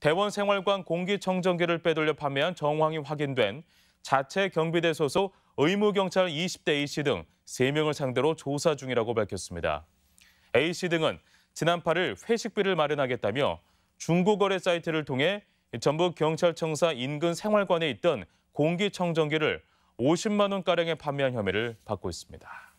대원 생활관 공기청정기를 빼돌려 판매한 정황이 확인된 자체 경비대 소속 의무경찰 20대 A씨 등 3명을 상대로 조사 중이라고 밝혔습니다. A씨 등은 지난 8일 회식비를 마련하겠다며 중고거래 사이트를 통해 전북경찰청사 인근 생활관에 있던 공기청정기를 50만 원가량에 판매한 혐의를 받고 있습니다.